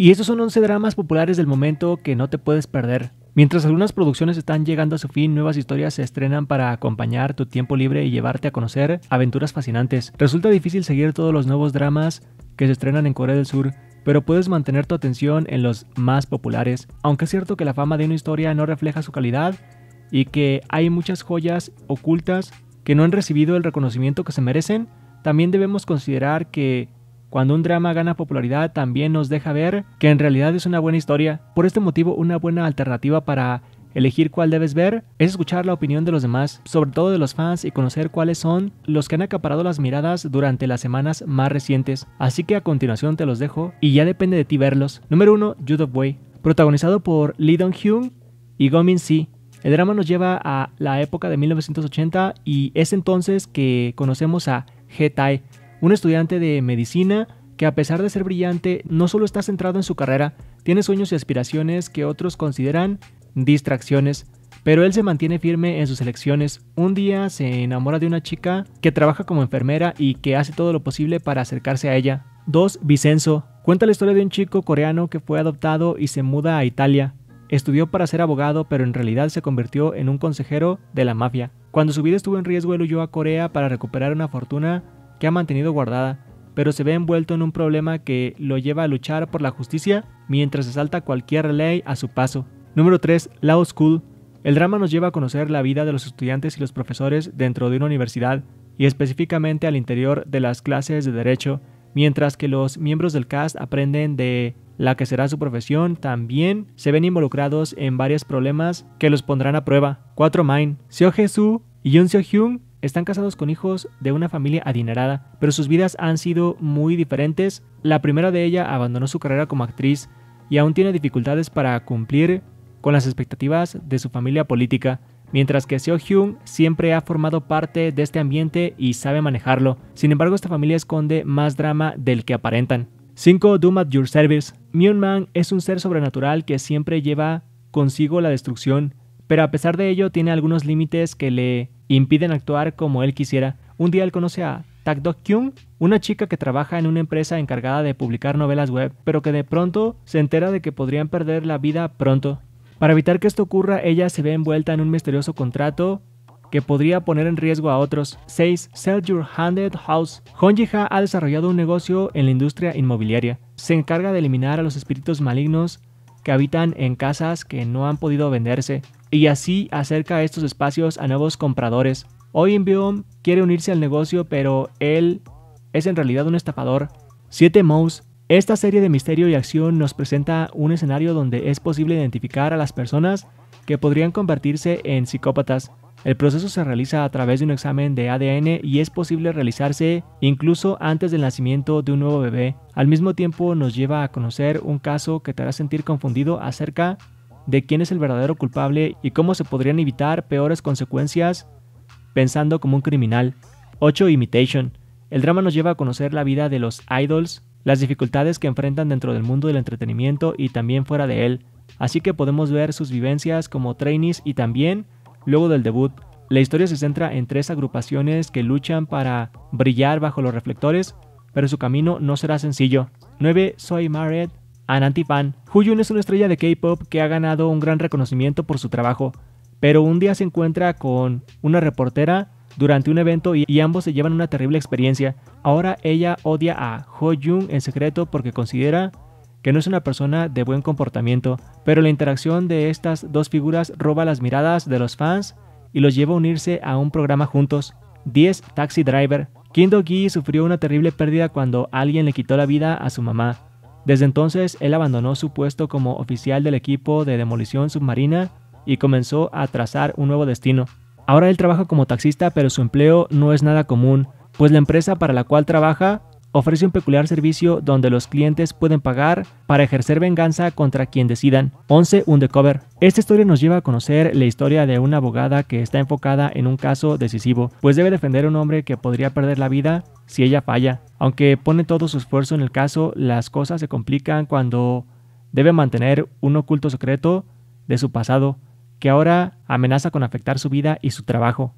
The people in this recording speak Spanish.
Y esos son 11 dramas populares del momento que no te puedes perder. Mientras algunas producciones están llegando a su fin, nuevas historias se estrenan para acompañar tu tiempo libre y llevarte a conocer aventuras fascinantes. Resulta difícil seguir todos los nuevos dramas que se estrenan en Corea del Sur, pero puedes mantener tu atención en los más populares. Aunque es cierto que la fama de una historia no refleja su calidad y que hay muchas joyas ocultas que no han recibido el reconocimiento que se merecen, también debemos considerar que cuando un drama gana popularidad también nos deja ver que en realidad es una buena historia. Por este motivo, una buena alternativa para elegir cuál debes ver es escuchar la opinión de los demás, sobre todo de los fans y conocer cuáles son los que han acaparado las miradas durante las semanas más recientes. Así que a continuación te los dejo y ya depende de ti verlos. Número 1, Youth of Way, protagonizado por Lee Dong-hyun y Gomin Si. El drama nos lleva a la época de 1980 y es entonces que conocemos a He Tai, un estudiante de medicina que a pesar de ser brillante, no solo está centrado en su carrera, tiene sueños y aspiraciones que otros consideran distracciones, pero él se mantiene firme en sus elecciones. Un día se enamora de una chica que trabaja como enfermera y que hace todo lo posible para acercarse a ella. 2. Vicenzo. Cuenta la historia de un chico coreano que fue adoptado y se muda a Italia. Estudió para ser abogado, pero en realidad se convirtió en un consejero de la mafia. Cuando su vida estuvo en riesgo, él huyó a Corea para recuperar una fortuna que ha mantenido guardada, pero se ve envuelto en un problema que lo lleva a luchar por la justicia mientras asalta cualquier ley a su paso. Número 3. Lao School. El drama nos lleva a conocer la vida de los estudiantes y los profesores dentro de una universidad, y específicamente al interior de las clases de derecho, mientras que los miembros del cast aprenden de la que será su profesión, también se ven involucrados en varios problemas que los pondrán a prueba. 4. Mine. Seo Jesu y Yoon Seo Hyun están casados con hijos de una familia adinerada, pero sus vidas han sido muy diferentes. La primera de ella abandonó su carrera como actriz y aún tiene dificultades para cumplir con las expectativas de su familia política, mientras que Seo Hyun siempre ha formado parte de este ambiente y sabe manejarlo. Sin embargo, esta familia esconde más drama del que aparentan. 5. Doom at Your Service. Myung Man es un ser sobrenatural que siempre lleva consigo la destrucción pero a pesar de ello tiene algunos límites que le impiden actuar como él quisiera. Un día él conoce a Tak Dok Kyung, una chica que trabaja en una empresa encargada de publicar novelas web, pero que de pronto se entera de que podrían perder la vida pronto. Para evitar que esto ocurra, ella se ve envuelta en un misterioso contrato que podría poner en riesgo a otros. 6. Sell Your Handed House. Ji-Ha ha desarrollado un negocio en la industria inmobiliaria. Se encarga de eliminar a los espíritus malignos que habitan en casas que no han podido venderse, y así acerca estos espacios a nuevos compradores. Hoy Inbium quiere unirse al negocio, pero él es en realidad un estafador. 7 Mouse. Esta serie de misterio y acción nos presenta un escenario donde es posible identificar a las personas que podrían convertirse en psicópatas el proceso se realiza a través de un examen de ADN y es posible realizarse incluso antes del nacimiento de un nuevo bebé. Al mismo tiempo nos lleva a conocer un caso que te hará sentir confundido acerca de quién es el verdadero culpable y cómo se podrían evitar peores consecuencias pensando como un criminal. 8. Imitation. El drama nos lleva a conocer la vida de los idols, las dificultades que enfrentan dentro del mundo del entretenimiento y también fuera de él, así que podemos ver sus vivencias como trainees y también Luego del debut, la historia se centra en tres agrupaciones que luchan para brillar bajo los reflectores, pero su camino no será sencillo. 9. Soy Married, an anti-fan. es una estrella de K-pop que ha ganado un gran reconocimiento por su trabajo, pero un día se encuentra con una reportera durante un evento y, ambos se llevan una terrible experiencia. Ahora ella odia a Ho en secreto porque considera que no es una persona de buen comportamiento, pero la interacción de estas dos figuras roba las miradas de los fans y los lleva a unirse a un programa juntos. 10 Taxi Driver. Kim do sufrió una terrible pérdida cuando alguien le quitó la vida a su mamá. Desde entonces, él abandonó su puesto como oficial del equipo de demolición submarina y comenzó a trazar un nuevo destino. Ahora él trabaja como taxista, pero su empleo no es nada común, pues la empresa para la cual trabaja ofrece un peculiar servicio donde los clientes pueden pagar para ejercer venganza contra quien decidan. 11. Undercover. Esta historia nos lleva a conocer la historia de una abogada que está enfocada en un caso decisivo, pues debe defender a un hombre que podría perder la vida si ella falla. Aunque pone todo su esfuerzo en el caso, las cosas se complican cuando debe mantener un oculto secreto de su pasado, que ahora amenaza con afectar su vida y su trabajo.